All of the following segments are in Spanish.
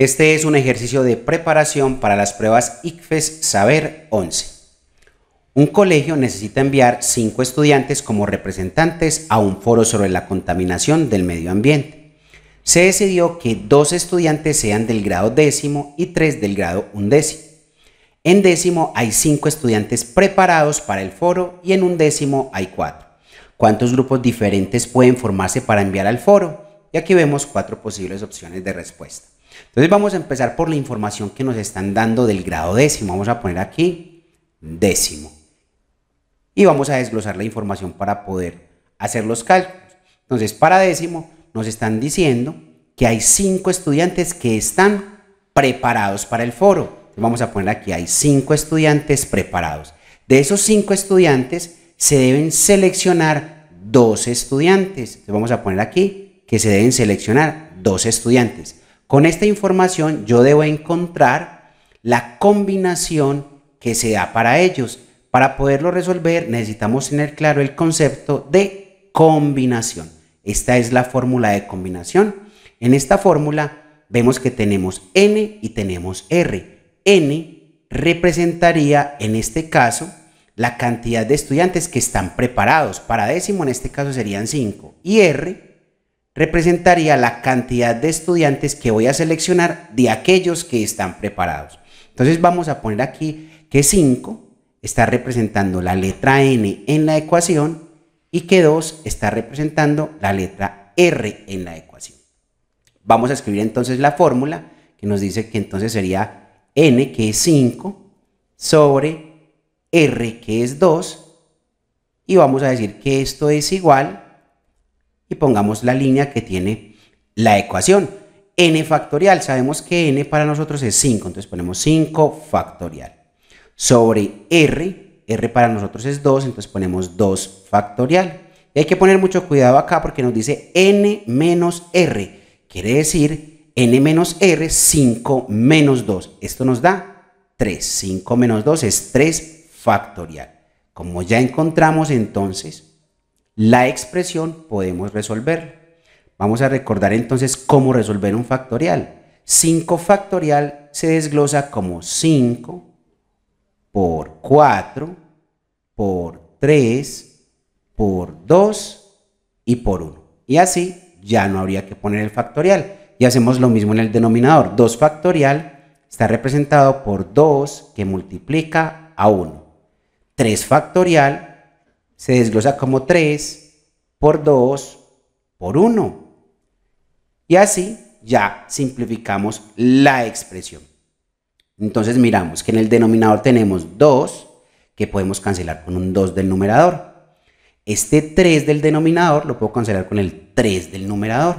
Este es un ejercicio de preparación para las pruebas ICFES Saber 11. Un colegio necesita enviar cinco estudiantes como representantes a un foro sobre la contaminación del medio ambiente. Se decidió que dos estudiantes sean del grado décimo y tres del grado undécimo. En décimo hay cinco estudiantes preparados para el foro y en undécimo hay cuatro. ¿Cuántos grupos diferentes pueden formarse para enviar al foro? Y aquí vemos cuatro posibles opciones de respuesta. Entonces vamos a empezar por la información que nos están dando del grado décimo. Vamos a poner aquí décimo. Y vamos a desglosar la información para poder hacer los cálculos. Entonces para décimo nos están diciendo que hay cinco estudiantes que están preparados para el foro. vamos a poner aquí hay cinco estudiantes preparados. De esos cinco estudiantes se deben seleccionar dos estudiantes. vamos a poner aquí que se deben seleccionar dos estudiantes. Con esta información yo debo encontrar la combinación que se da para ellos. Para poderlo resolver necesitamos tener claro el concepto de combinación. Esta es la fórmula de combinación. En esta fórmula vemos que tenemos n y tenemos r. n representaría en este caso la cantidad de estudiantes que están preparados. Para décimo en este caso serían 5 y r representaría la cantidad de estudiantes que voy a seleccionar de aquellos que están preparados. Entonces vamos a poner aquí que 5 está representando la letra N en la ecuación y que 2 está representando la letra R en la ecuación. Vamos a escribir entonces la fórmula que nos dice que entonces sería N que es 5 sobre R que es 2 y vamos a decir que esto es igual y pongamos la línea que tiene la ecuación. n factorial, sabemos que n para nosotros es 5, entonces ponemos 5 factorial. Sobre r, r para nosotros es 2, entonces ponemos 2 factorial. hay que poner mucho cuidado acá porque nos dice n menos r, quiere decir n menos r, 5 menos 2. Esto nos da 3, 5 menos 2 es 3 factorial. Como ya encontramos entonces la expresión podemos resolver Vamos a recordar entonces cómo resolver un factorial. 5 factorial se desglosa como 5 por 4 por 3 por 2 y por 1. Y así ya no habría que poner el factorial. Y hacemos lo mismo en el denominador. 2 factorial está representado por 2 que multiplica a 1. 3 factorial se desglosa como 3 por 2 por 1. Y así ya simplificamos la expresión. Entonces miramos que en el denominador tenemos 2, que podemos cancelar con un 2 del numerador. Este 3 del denominador lo puedo cancelar con el 3 del numerador.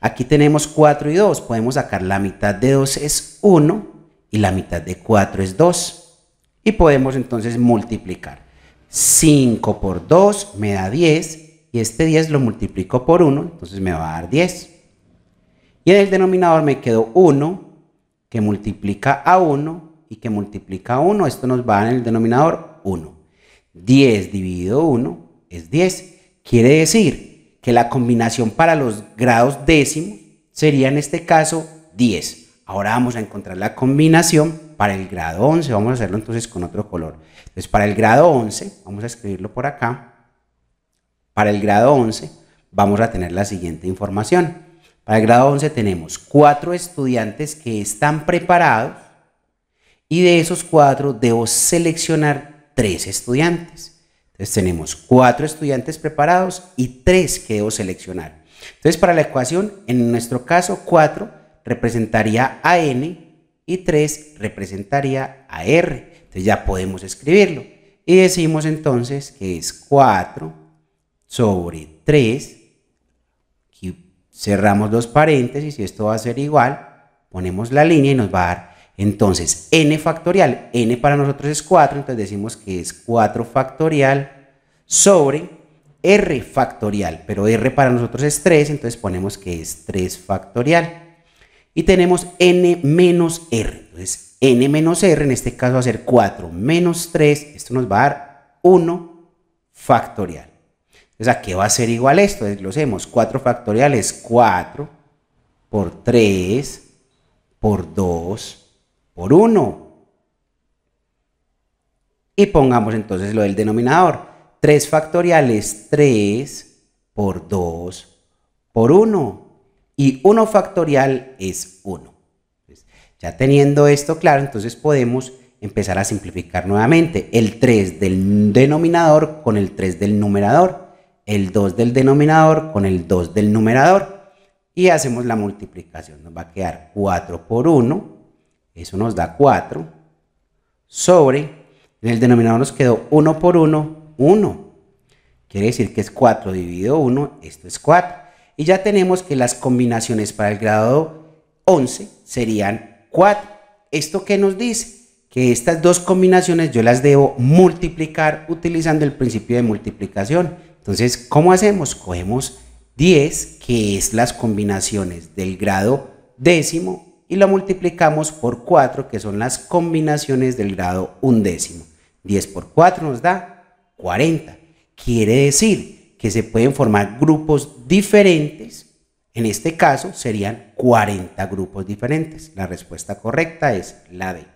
Aquí tenemos 4 y 2, podemos sacar la mitad de 2 es 1 y la mitad de 4 es 2. Y podemos entonces multiplicar. 5 por 2 me da 10 y este 10 lo multiplico por 1, entonces me va a dar 10. Y en el denominador me quedó 1 que multiplica a 1 y que multiplica a 1, esto nos va en el denominador 1. 10 dividido 1 es 10. Quiere decir que la combinación para los grados décimos sería en este caso 10. Ahora vamos a encontrar la combinación para el grado 11. Vamos a hacerlo entonces con otro color. Entonces para el grado 11, vamos a escribirlo por acá. Para el grado 11 vamos a tener la siguiente información. Para el grado 11 tenemos cuatro estudiantes que están preparados y de esos cuatro debo seleccionar tres estudiantes. Entonces tenemos cuatro estudiantes preparados y tres que debo seleccionar. Entonces para la ecuación, en nuestro caso 4, representaría a n y 3 representaría a r. Entonces ya podemos escribirlo. Y decimos entonces que es 4 sobre 3. cerramos los paréntesis y esto va a ser igual. Ponemos la línea y nos va a dar entonces n factorial. n para nosotros es 4, entonces decimos que es 4 factorial sobre r factorial. Pero r para nosotros es 3, entonces ponemos que es 3 factorial y tenemos n menos r. Entonces, n menos r en este caso va a ser 4 menos 3, esto nos va a dar 1 factorial. Entonces, ¿a qué va a ser igual esto? Desglosemos. 4 factorial es 4 por 3 por 2 por 1. Y pongamos entonces lo del denominador. 3 factorial es 3 por 2 por 1 y 1 factorial es 1. ya teniendo esto claro, entonces podemos empezar a simplificar nuevamente el 3 del denominador con el 3 del numerador, el 2 del denominador con el 2 del numerador y hacemos la multiplicación. Nos va a quedar 4 por 1, eso nos da 4, sobre, en el denominador nos quedó 1 por 1, 1. Quiere decir que es 4 dividido 1, esto es 4 y ya tenemos que las combinaciones para el grado 11 serían 4. ¿Esto qué nos dice? Que estas dos combinaciones yo las debo multiplicar utilizando el principio de multiplicación. Entonces, ¿cómo hacemos? Cogemos 10, que es las combinaciones del grado décimo, y lo multiplicamos por 4, que son las combinaciones del grado undécimo. 10 por 4 nos da 40. Quiere decir que se pueden formar grupos diferentes. En este caso serían 40 grupos diferentes. La respuesta correcta es la D.